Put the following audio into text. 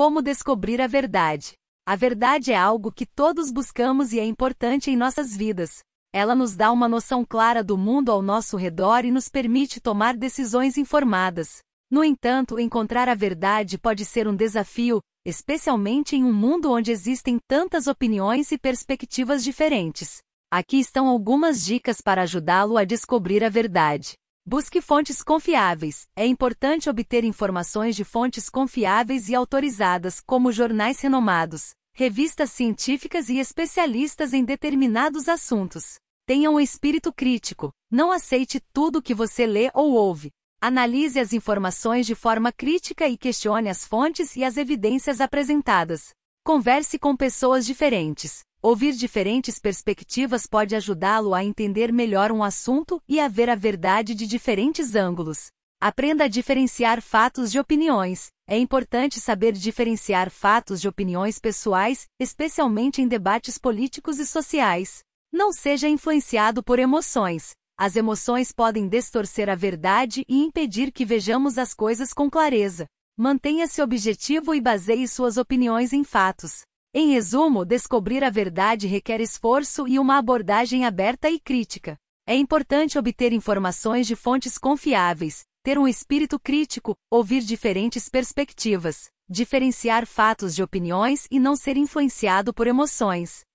Como descobrir a verdade? A verdade é algo que todos buscamos e é importante em nossas vidas. Ela nos dá uma noção clara do mundo ao nosso redor e nos permite tomar decisões informadas. No entanto, encontrar a verdade pode ser um desafio, especialmente em um mundo onde existem tantas opiniões e perspectivas diferentes. Aqui estão algumas dicas para ajudá-lo a descobrir a verdade. Busque fontes confiáveis. É importante obter informações de fontes confiáveis e autorizadas, como jornais renomados, revistas científicas e especialistas em determinados assuntos. Tenha um espírito crítico. Não aceite tudo que você lê ou ouve. Analise as informações de forma crítica e questione as fontes e as evidências apresentadas. Converse com pessoas diferentes. Ouvir diferentes perspectivas pode ajudá-lo a entender melhor um assunto e a ver a verdade de diferentes ângulos. Aprenda a diferenciar fatos de opiniões. É importante saber diferenciar fatos de opiniões pessoais, especialmente em debates políticos e sociais. Não seja influenciado por emoções. As emoções podem distorcer a verdade e impedir que vejamos as coisas com clareza. Mantenha-se objetivo e baseie suas opiniões em fatos. Em resumo, descobrir a verdade requer esforço e uma abordagem aberta e crítica. É importante obter informações de fontes confiáveis, ter um espírito crítico, ouvir diferentes perspectivas, diferenciar fatos de opiniões e não ser influenciado por emoções.